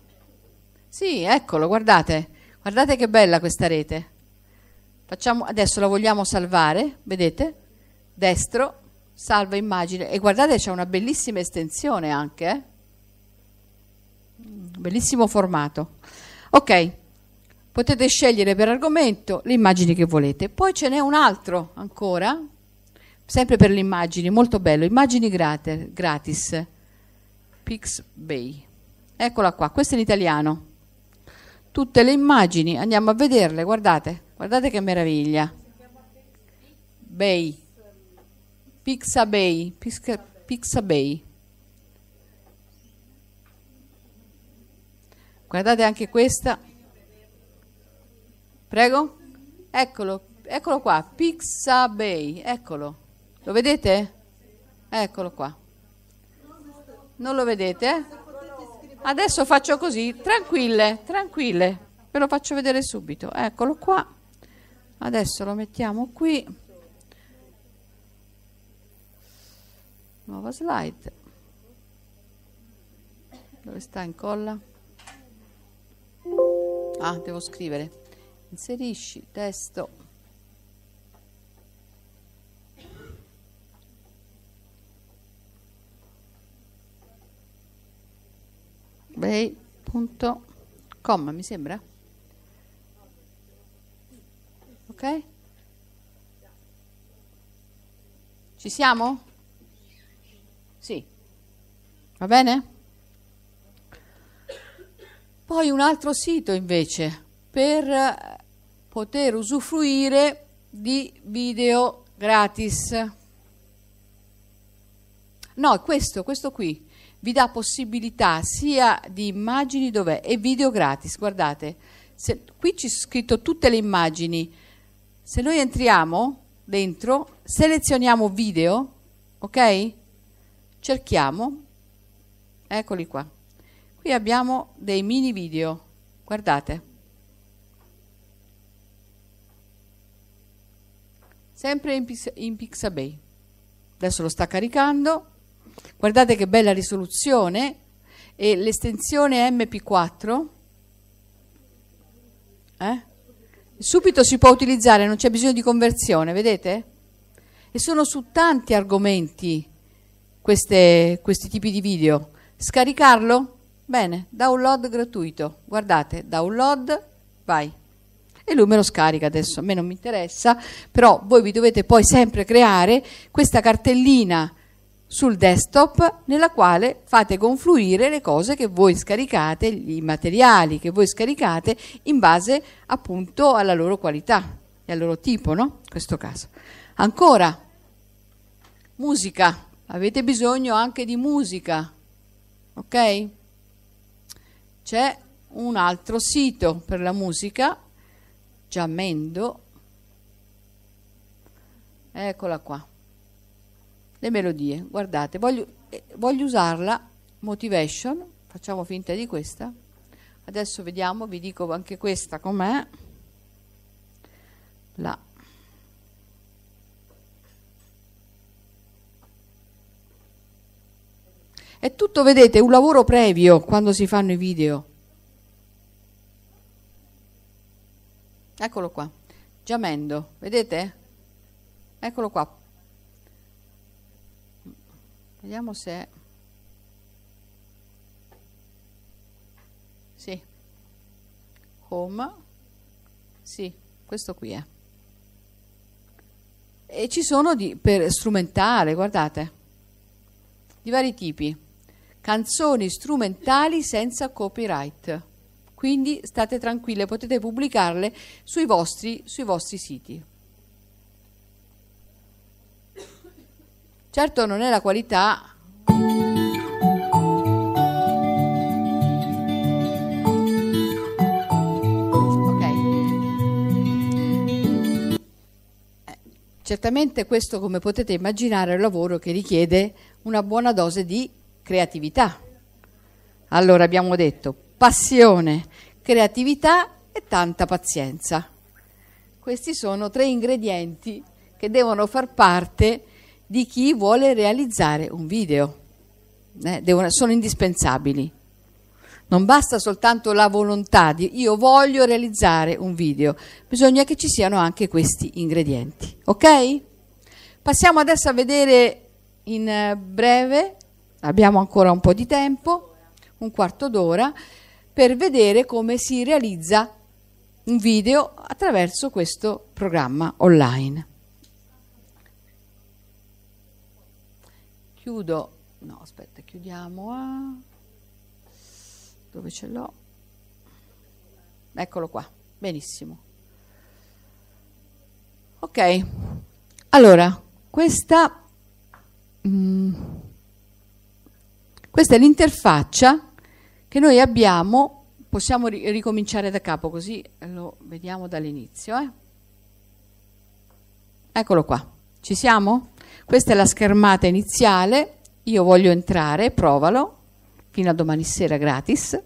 Sì, eccolo, guardate. Guardate che bella questa rete. Facciamo, adesso la vogliamo salvare, vedete? Destro, salva immagine. E guardate, c'è una bellissima estensione anche, eh? Mm. Bellissimo formato. Ok, potete scegliere per argomento le immagini che volete. Poi ce n'è un altro ancora, sempre per le immagini, molto bello, immagini gratis, gratis. Pixbay. Eccola qua, questo è in italiano. Tutte le immagini, andiamo a vederle, guardate, guardate che meraviglia. Bay. Pixabay, Pixabay. Guardate anche questa. Prego? Eccolo, eccolo qua, Pixabay, eccolo. Lo vedete? Eccolo qua. Non lo vedete? Adesso faccio così, tranquille, tranquille. Ve lo faccio vedere subito. Eccolo qua. Adesso lo mettiamo qui. Nuova slide. Dove sta incolla? Ah, devo scrivere. Inserisci testo play.com mi sembra ok ci siamo? sì va bene? poi un altro sito invece per poter usufruire di video gratis no questo questo qui vi dà possibilità sia di immagini dov'è e video gratis, guardate, se, qui c'è scritto tutte le immagini, se noi entriamo dentro, selezioniamo video, ok? Cerchiamo, eccoli qua, qui abbiamo dei mini video, guardate. Sempre in, in Pixabay. Adesso lo sta caricando. Guardate che bella risoluzione e l'estensione MP4. Eh? Subito si può utilizzare, non c'è bisogno di conversione, vedete? E sono su tanti argomenti queste, questi tipi di video. Scaricarlo? Bene, download gratuito. Guardate, download, vai e lui me lo scarica adesso, a me non mi interessa, però voi vi dovete poi sempre creare questa cartellina sul desktop nella quale fate confluire le cose che voi scaricate, i materiali che voi scaricate in base appunto alla loro qualità e al loro tipo, no? In questo caso. Ancora, musica. Avete bisogno anche di musica, ok? C'è un altro sito per la musica, Giamendo. Eccola qua le melodie. Guardate, voglio, eh, voglio usarla, motivation, facciamo finta di questa. Adesso vediamo, vi dico anche questa com'è. La È tutto, vedete, un lavoro previo quando si fanno i video. Eccolo qua, giamendo, vedete? Eccolo qua, vediamo se sì home sì questo qui è e ci sono di, per strumentale guardate di vari tipi canzoni strumentali senza copyright quindi state tranquille potete pubblicarle sui vostri, sui vostri siti Certo non è la qualità eh, certamente questo, come potete immaginare, è un lavoro che richiede una buona dose di creatività. Allora abbiamo detto passione, creatività e tanta pazienza. Questi sono tre ingredienti che devono far parte di chi vuole realizzare un video. Eh, devono, sono indispensabili. Non basta soltanto la volontà di io voglio realizzare un video, bisogna che ci siano anche questi ingredienti. Ok? Passiamo adesso a vedere in eh, breve, abbiamo ancora un po' di tempo, un quarto d'ora, per vedere come si realizza un video attraverso questo programma online. chiudo, no aspetta, chiudiamo a, dove ce l'ho? Eccolo qua, benissimo. Ok, allora, questa, mh, mm, questa è l'interfaccia che noi abbiamo, possiamo ri ricominciare da capo così lo vediamo dall'inizio. Eh? Eccolo qua, ci siamo? Questa è la schermata iniziale, io voglio entrare, provalo, fino a domani sera gratis.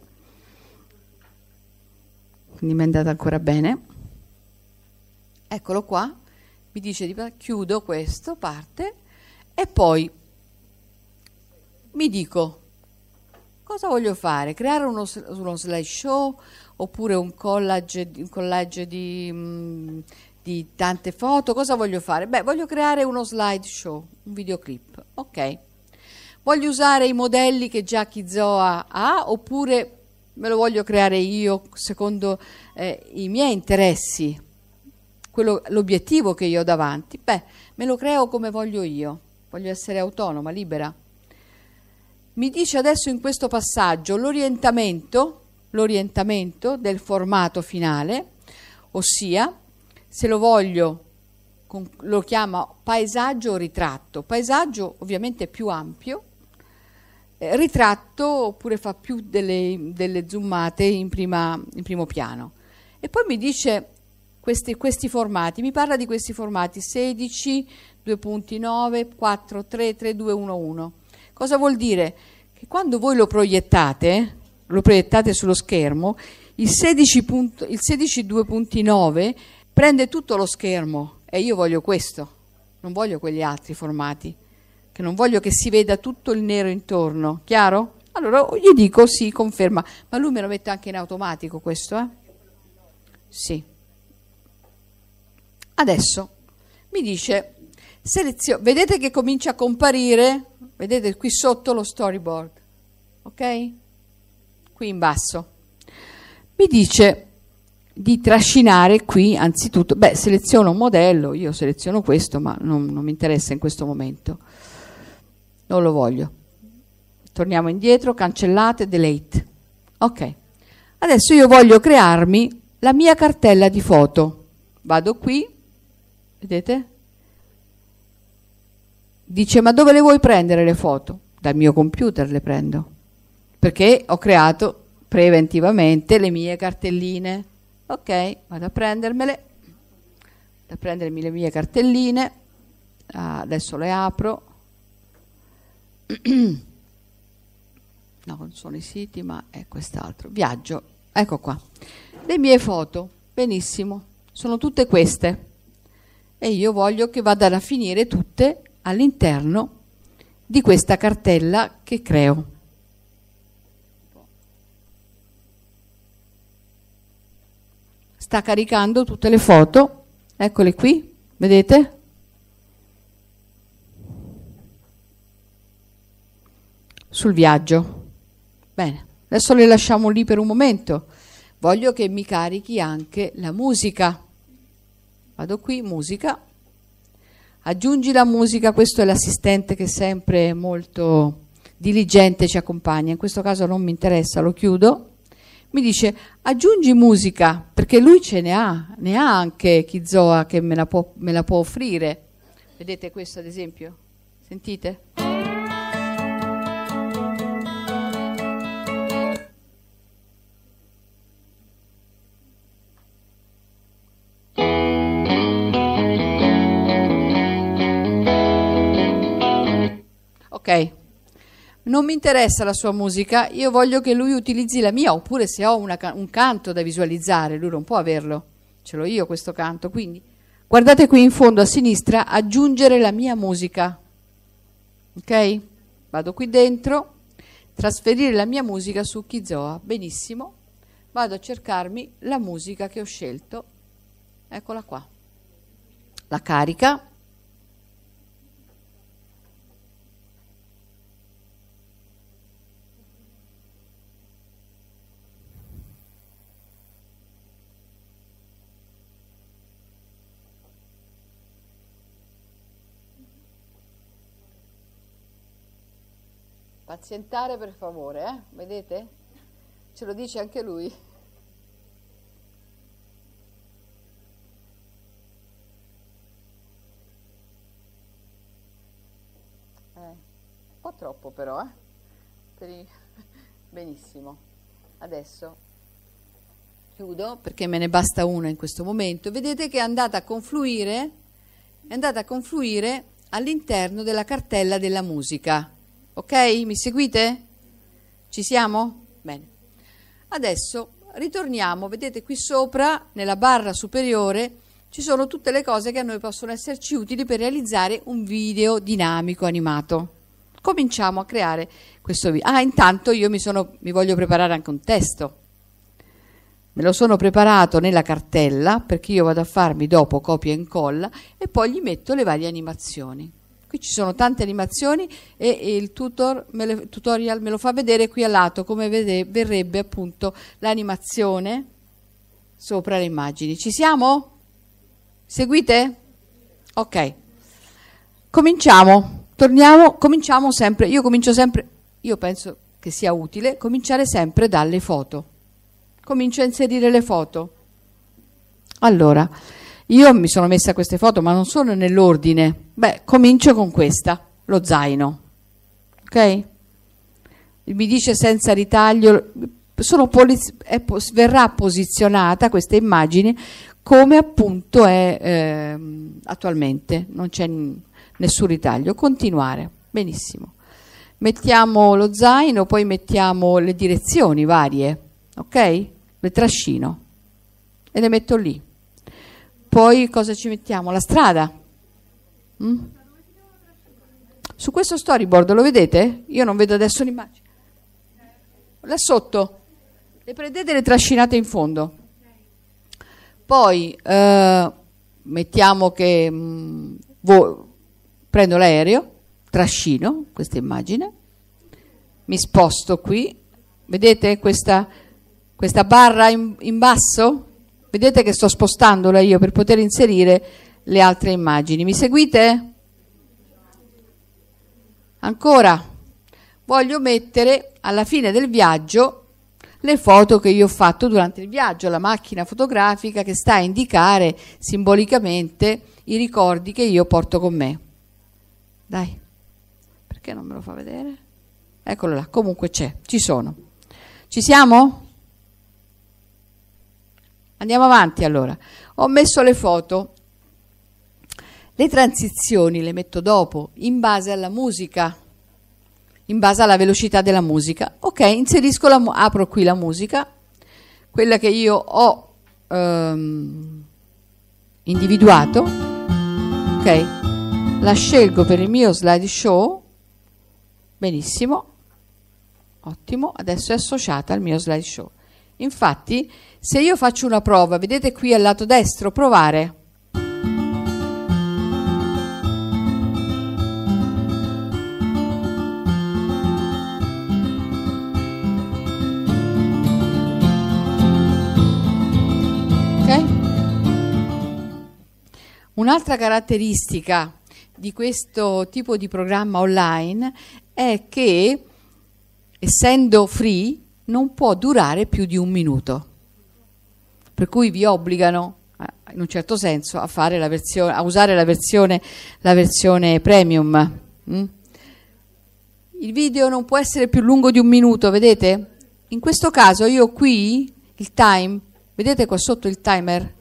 Quindi mi è andata ancora bene. Eccolo qua, mi dice di chiudo questo, parte e poi mi dico cosa voglio fare? Creare uno, uno slideshow oppure un collage, un collage di, mh, mm, di tante foto, cosa voglio fare? Beh, voglio creare uno slideshow, un videoclip, ok. Voglio usare i modelli che già Kizoa ha oppure me lo voglio creare io secondo eh, i miei interessi, quello, l'obiettivo che io ho davanti? Beh, me lo creo come voglio io, voglio essere autonoma, libera. Mi dice adesso in questo passaggio l'orientamento, l'orientamento del formato finale, ossia se lo voglio, lo chiama paesaggio o ritratto. Paesaggio ovviamente è più ampio, eh, ritratto oppure fa più delle, delle zoomate in, prima, in, primo piano. E poi mi dice questi, questi formati, mi parla di questi formati 16, 2.9, 4, 3, 3, 2, 1, 1. Cosa vuol dire? Che quando voi lo proiettate, lo proiettate sullo schermo, il 16.2.9 prende tutto lo schermo e io voglio questo, non voglio quegli altri formati, che non voglio che si veda tutto il nero intorno, chiaro? Allora gli dico sì, conferma, ma lui me lo mette anche in automatico questo, eh? Sì. Adesso mi dice, selezio- vedete che comincia a comparire, vedete qui sotto lo storyboard, ok? Qui in basso. Mi dice, di trascinare qui anzitutto, beh seleziono un modello, io seleziono questo ma non, non mi interessa in questo momento, non lo voglio. Torniamo indietro, cancellate, delete. Ok, adesso io voglio crearmi la mia cartella di foto. Vado qui, vedete? Dice ma dove le vuoi prendere le foto? Dal mio computer le prendo, perché ho creato preventivamente le mie cartelline ok vado a prendermele vado a prendermi le mie cartelline ah, adesso le apro no non sono i siti ma è quest'altro viaggio ecco qua le mie foto benissimo sono tutte queste e io voglio che vadano a finire tutte all'interno di questa cartella che creo sta caricando tutte le foto, eccole qui, vedete? Sul viaggio. Bene, adesso le lasciamo lì per un momento. Voglio che mi carichi anche la musica. Vado qui, musica. Aggiungi la musica, questo è l'assistente che sempre molto diligente ci accompagna. In questo caso non mi interessa, lo chiudo mi dice aggiungi musica, perché lui ce ne ha, ne ha anche Kizoa che me la può, me la può offrire. Vedete questo ad esempio? Sentite? Sì. non mi interessa la sua musica, io voglio che lui utilizzi la mia, oppure se ho una, un canto da visualizzare, lui non può averlo, ce l'ho io questo canto, quindi guardate qui in fondo a sinistra, aggiungere la mia musica, ok? Vado qui dentro, trasferire la mia musica su Kizoa, benissimo, vado a cercarmi la musica che ho scelto, eccola qua, la carica, Pazientare per favore, eh? vedete? Ce lo dice anche lui. Eh, un po' troppo però, eh? Per i... Benissimo. Adesso chiudo perché me ne basta una in questo momento. Vedete che è andata a confluire, è andata a confluire all'interno della cartella della musica. Ok? Mi seguite? Ci siamo? Bene. Adesso ritorniamo, vedete qui sopra, nella barra superiore, ci sono tutte le cose che a noi possono esserci utili per realizzare un video dinamico animato. Cominciamo a creare questo video. Ah, intanto io mi, sono, mi voglio preparare anche un testo. Me lo sono preparato nella cartella perché io vado a farmi dopo copia e incolla e poi gli metto le varie animazioni qui ci sono tante animazioni e il tutor me le, tutorial me lo fa vedere qui a lato come vede, verrebbe appunto l'animazione sopra le immagini. Ci siamo? Seguite? Ok. Cominciamo. Torniamo, cominciamo sempre. Io comincio sempre, io penso che sia utile cominciare sempre dalle foto. Comincio a inserire le foto. Allora, io mi sono messa queste foto, ma non sono nell'ordine. Beh, comincio con questa, lo zaino. Ok? Mi dice senza ritaglio, poliz- è, verrà posizionata questa immagine come appunto è eh, attualmente, non c'è n- nessun ritaglio. Continuare, benissimo. Mettiamo lo zaino, poi mettiamo le direzioni varie, ok? Le trascino e le metto lì poi cosa ci mettiamo? La strada. Mm? Su questo storyboard lo vedete? Io non vedo adesso l'immagine. Là sotto. Le prendete e le trascinate in fondo. Poi eh, mettiamo che mh, mm, vo- prendo l'aereo, trascino questa immagine, mi sposto qui. Vedete questa, questa barra in, in basso? Vedete che sto spostandola io per poter inserire le altre immagini. Mi seguite? Ancora, voglio mettere alla fine del viaggio le foto che io ho fatto durante il viaggio, la macchina fotografica che sta a indicare simbolicamente i ricordi che io porto con me. Dai, perché non me lo fa vedere? Eccolo là, comunque c'è, ci sono. Ci siamo? Andiamo avanti allora. Ho messo le foto. Le transizioni le metto dopo, in base alla musica, in base alla velocità della musica. Ok, inserisco la, apro qui la musica, quella che io ho ehm, individuato. Ok, la scelgo per il mio slideshow. Benissimo, ottimo, adesso è associata al mio slideshow. Infatti se io faccio una prova, vedete qui al lato destro, provare. Un'altra caratteristica di questo tipo di programma online è che, essendo free, non può durare più di un minuto per cui vi obbligano eh, in un certo senso a, versione, a usare la versione, la versione premium. Mm? Il video non può essere più lungo di un minuto, vedete? In questo caso io qui il time, vedete qua sotto il timer?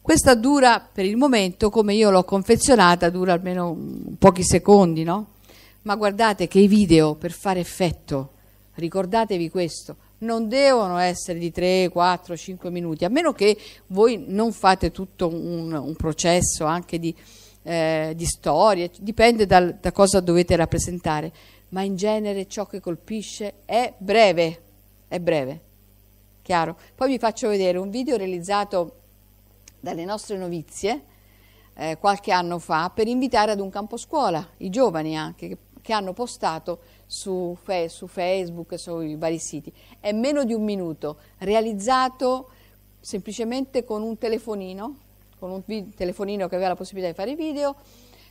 Questa dura per il momento, come io l'ho confezionata, dura almeno pochi secondi, no? Ma guardate che i video per fare effetto, ricordatevi questo, non devono essere di 3, 4, 5 minuti, a meno che voi non fate tutto un, un processo anche di, eh, di storie, dipende dal, da cosa dovete rappresentare, ma in genere ciò che colpisce è breve, è breve, chiaro? Poi vi faccio vedere un video realizzato dalle nostre novizie eh, qualche anno fa per invitare ad un campo scuola i giovani anche che, che hanno postato su, fe- su Facebook sui vari siti. È meno di un minuto, realizzato semplicemente con un telefonino, con un vi- telefonino che aveva la possibilità di fare video,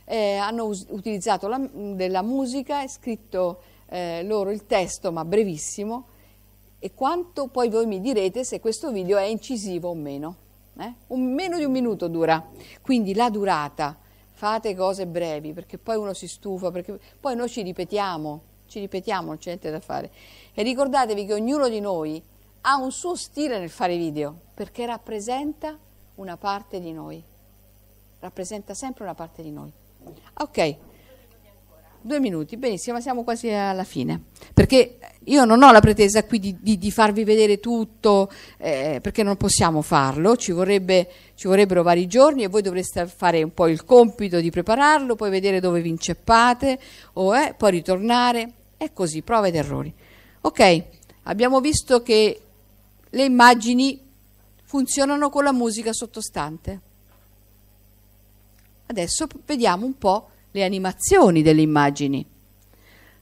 eh, hanno us- utilizzato la, della musica, è scritto eh, loro il testo, ma brevissimo, e quanto poi voi mi direte se questo video è incisivo o meno. Eh? Un meno di un minuto dura, quindi la durata, fate cose brevi perché poi uno si stufa, perché poi noi ci ripetiamo ci ripetiamo, non c'è niente da fare. E ricordatevi che ognuno di noi ha un suo stile nel fare video, perché rappresenta una parte di noi. Rappresenta sempre una parte di noi. Ok, due minuti, benissimo, ma siamo quasi alla fine. Perché io non ho la pretesa qui di, di, di farvi vedere tutto, eh, perché non possiamo farlo, ci, vorrebbe, ci vorrebbero vari giorni e voi dovreste fare un po' il compito di prepararlo, poi vedere dove vi inceppate, o, eh, poi ritornare. È così, prova ed errori. Ok, abbiamo visto che le immagini funzionano con la musica sottostante. Adesso vediamo un po' le animazioni delle immagini.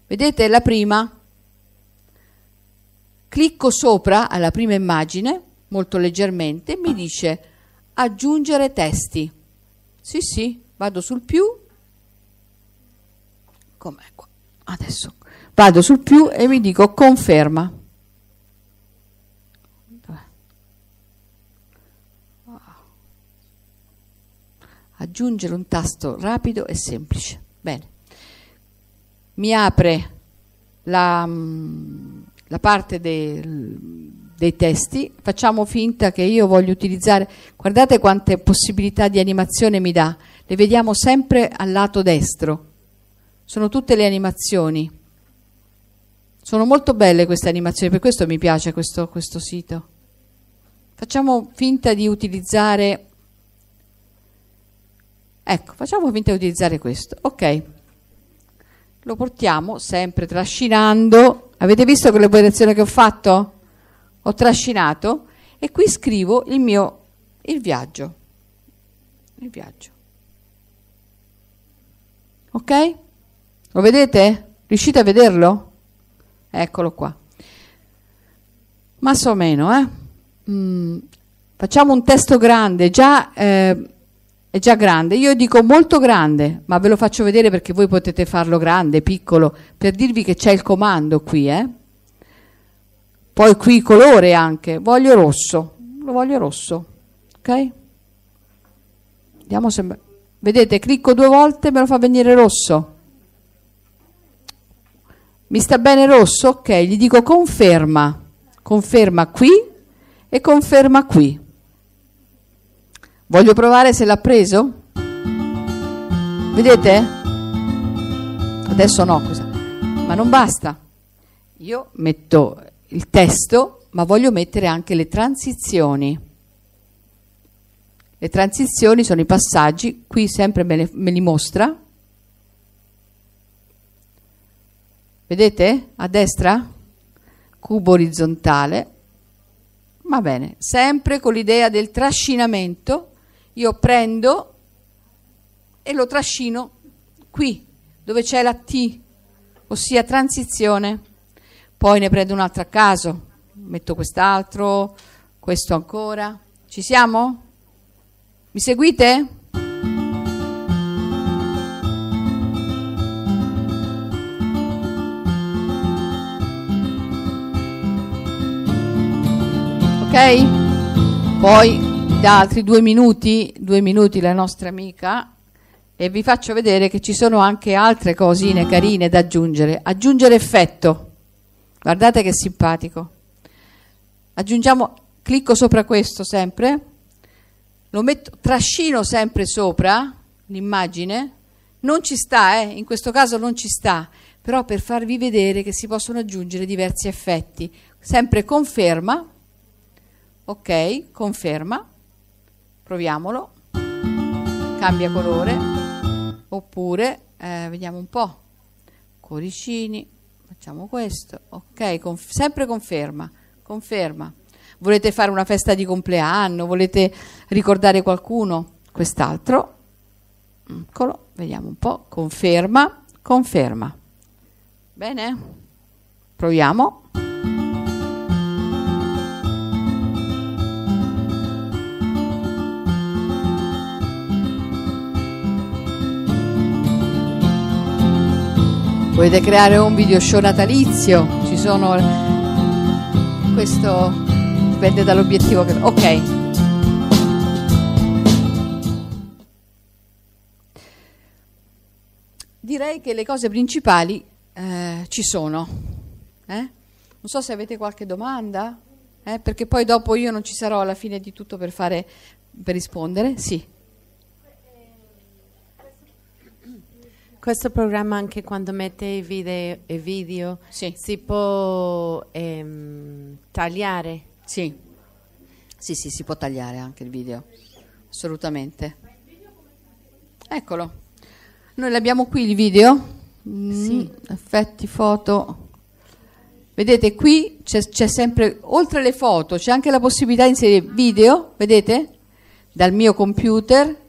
Vedete la prima? Clicco sopra alla prima immagine, molto leggermente, mi dice aggiungere testi. Sì, sì, vado sul più. Com'è qua? Adesso vado sul più e mi dico conferma. Aggiungere un tasto rapido e semplice. Bene. Mi apre la, mm, la parte del dei testi, facciamo finta che io voglio utilizzare, guardate quante possibilità di animazione mi dà, le vediamo sempre al lato destro, sono tutte le animazioni. Sono molto belle queste animazioni, per questo mi piace questo, questo sito. Facciamo finta di utilizzare... Ecco, facciamo finta di utilizzare questo. Ok. Lo portiamo sempre trascinando. Avete visto che l'operazione che ho fatto? Ho trascinato e qui scrivo il mio il viaggio. Il viaggio. Ok? Lo vedete? Riuscite a vederlo? Eccolo qua. Massa o meno, eh? Mm, facciamo un testo grande, già, eh, è già grande. Io dico molto grande, ma ve lo faccio vedere perché voi potete farlo grande, piccolo, per dirvi che c'è il comando qui, eh? Poi qui colore anche, voglio rosso, lo voglio rosso, ok? Vediamo se... Vedete, clicco due volte, me lo fa venire rosso. Mi sta bene rosso? Ok, gli dico conferma. Conferma qui e conferma qui. Voglio provare se l'ha preso? Vedete? Adesso no, cosa? ma non basta. Io metto il testo, ma voglio mettere anche le transizioni. Le transizioni sono i passaggi, qui sempre me, le, me li mostra, Vedete? A destra? Cubo orizzontale. Va bene, sempre con l'idea del trascinamento, io prendo e lo trascino qui, dove c'è la T, ossia transizione. Poi ne prendo un altro a caso, metto quest'altro, questo ancora. Ci siamo? Mi seguite? Poi da altri due minuti, due minuti la nostra amica e vi faccio vedere che ci sono anche altre cosine carine da aggiungere. Aggiungere effetto. Guardate che simpatico. Aggiungiamo, clicco sopra questo sempre, lo metto, trascino sempre sopra l'immagine, non ci sta, eh? in questo caso non ci sta, però per farvi vedere che si possono aggiungere diversi effetti. Sempre conferma, Ok, conferma. Proviamolo. Cambia colore. Oppure, eh, vediamo un po'. Coricini. Facciamo questo. Ok, conf sempre conferma. Conferma. Volete fare una festa di compleanno? Volete ricordare qualcuno? Quest'altro. Eccolo, vediamo un po'. Conferma. Conferma. Bene? Proviamo. Volete creare un video show natalizio? Ci sono... Questo dipende dall'obiettivo che... Ok. Direi che le cose principali eh, ci sono. Eh? Non so se avete qualche domanda, eh? perché poi dopo io non ci sarò alla fine di tutto per, fare, per rispondere. Sì. Questo programma anche quando mette i video, i video sì. si può ehm, tagliare? Sì. sì, sì, si può tagliare anche il video, assolutamente. Eccolo, noi l'abbiamo qui il video, mm, sì. effetti foto. Vedete qui c'è sempre, oltre le foto, c'è anche la possibilità di inserire video, vedete? Dal mio computer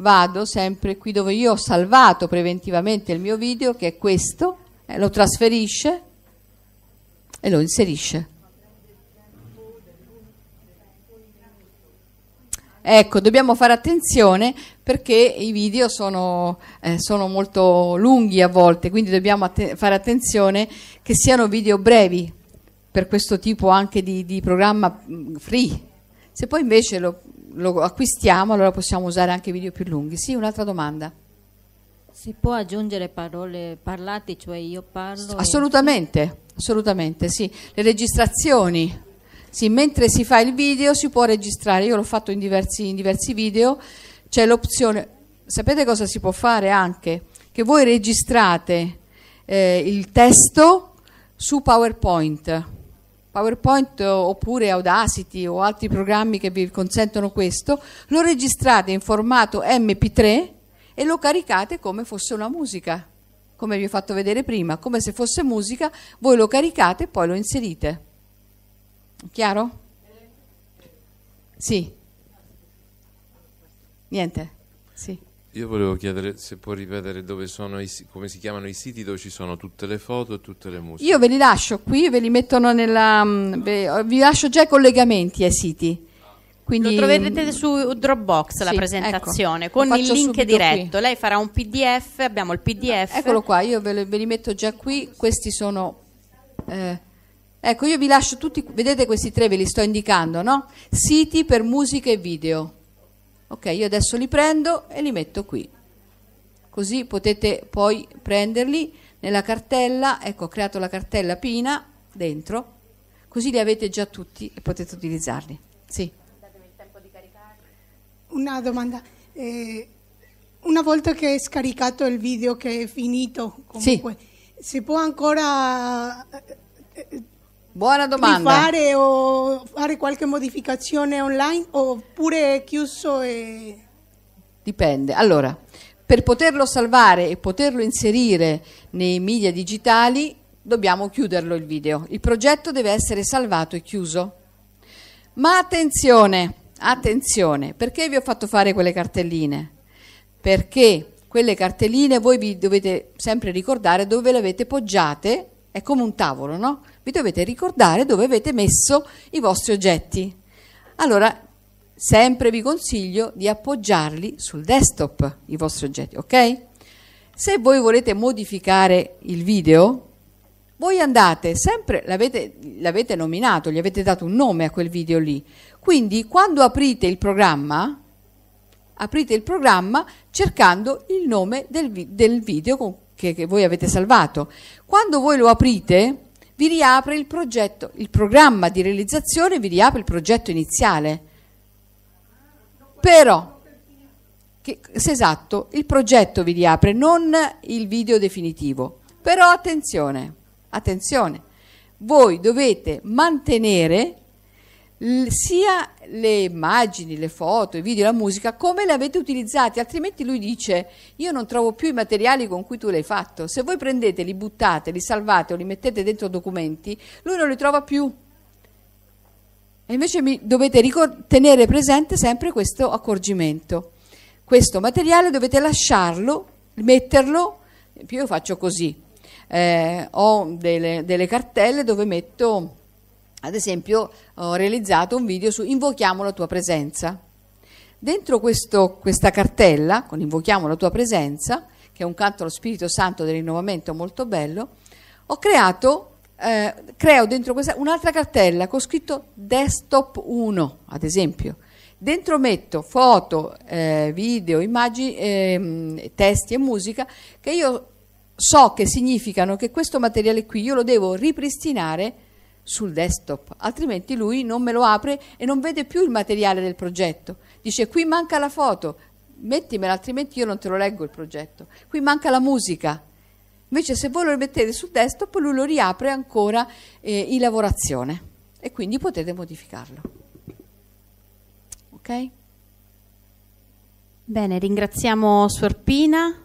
vado sempre qui dove io ho salvato preventivamente il mio video, che è questo, eh, lo trasferisce e lo inserisce. Ecco, dobbiamo fare attenzione perché i video sono, eh, sono molto lunghi a volte, quindi dobbiamo att fare attenzione che siano video brevi per questo tipo anche di, di programma mm, free. Se poi invece lo, lo acquistiamo, allora possiamo usare anche video più lunghi. Sì, un'altra domanda. Si può aggiungere parole parlate, cioè io parlo? Assolutamente, e... assolutamente, sì. Le registrazioni, sì, mentre si fa il video si può registrare, io l'ho fatto in diversi, in diversi video, c'è l'opzione, sapete cosa si può fare anche? Che voi registrate eh, il testo su PowerPoint PowerPoint oppure Audacity o altri programmi che vi consentono questo, lo registrate in formato MP3 e lo caricate come fosse una musica, come vi ho fatto vedere prima, come se fosse musica, voi lo caricate e poi lo inserite. Chiaro? Sì. Niente. Sì. Io volevo chiedere se può ripetere i, come si chiamano i siti dove ci sono tutte le foto e tutte le musiche. Io ve li lascio qui, ve li mettono nella. Mm, vi lascio già i collegamenti ai siti. Quindi, Lo troverete su Dropbox sì, la ecco. presentazione ecco, con il link diretto. Qui. Lei farà un PDF, abbiamo il PDF. Eccolo qua, io ve, ve li metto già qui. Questi sono. Eh, ecco, io vi lascio tutti. Vedete questi tre, ve li sto indicando, no? Siti per musica e video Ok, io adesso li prendo e li metto qui. Così potete poi prenderli nella cartella, ecco ho creato la cartella Pina dentro, così li avete già tutti e potete utilizzarli. Sì. Datemi il tempo di caricare. Una domanda. Eh, una volta che è scaricato il video che è finito, comunque, sì. si può ancora eh, eh, Buona domanda. Rifare o fare qualche modificazione online oppure è chiuso e... Dipende. Allora, per poterlo salvare e poterlo inserire nei media digitali dobbiamo chiuderlo il video. Il progetto deve essere salvato e chiuso. Ma attenzione, attenzione, perché vi ho fatto fare quelle cartelline? Perché quelle cartelline voi vi dovete sempre ricordare dove le avete poggiate è come un tavolo, no? Vi dovete ricordare dove avete messo i vostri oggetti. Allora, sempre vi consiglio di appoggiarli sul desktop, i vostri oggetti, ok? Se voi volete modificare il video, voi andate sempre, l'avete, l'avete nominato, gli avete dato un nome a quel video lì. Quindi quando aprite il programma, aprite il programma cercando il nome del, vi- del video con cui che, che voi avete salvato. Quando voi lo aprite, vi riapre il progetto, il programma di realizzazione vi riapre il progetto iniziale. Però, che, esatto, il progetto vi riapre, non il video definitivo. Però attenzione, attenzione, voi dovete mantenere sia le immagini, le foto, i video, la musica, come le avete utilizzate, altrimenti lui dice io non trovo più i materiali con cui tu l'hai fatto. Se voi prendete, li buttate, li salvate o li mettete dentro documenti, lui non li trova più. E invece mi, dovete tenere presente sempre questo accorgimento. Questo materiale dovete lasciarlo, metterlo, io faccio così, eh, ho delle, delle cartelle dove metto ad esempio ho realizzato un video su Invochiamo la tua presenza. Dentro questo, questa cartella, con Invochiamo la tua presenza, che è un canto allo Spirito Santo del rinnovamento molto bello, ho creato eh, creo dentro questa un'altra cartella con scritto desktop 1, ad esempio. Dentro metto foto, eh, video, immagini, eh, testi e musica che io so che significano che questo materiale qui io lo devo ripristinare sul desktop, altrimenti lui non me lo apre e non vede più il materiale del progetto. Dice qui manca la foto, mettimela, altrimenti io non te lo leggo il progetto. Qui manca la musica. Invece se voi lo mettete sul desktop, lui lo riapre ancora eh, in lavorazione e quindi potete modificarlo. Ok? Bene, ringraziamo Suor Pina.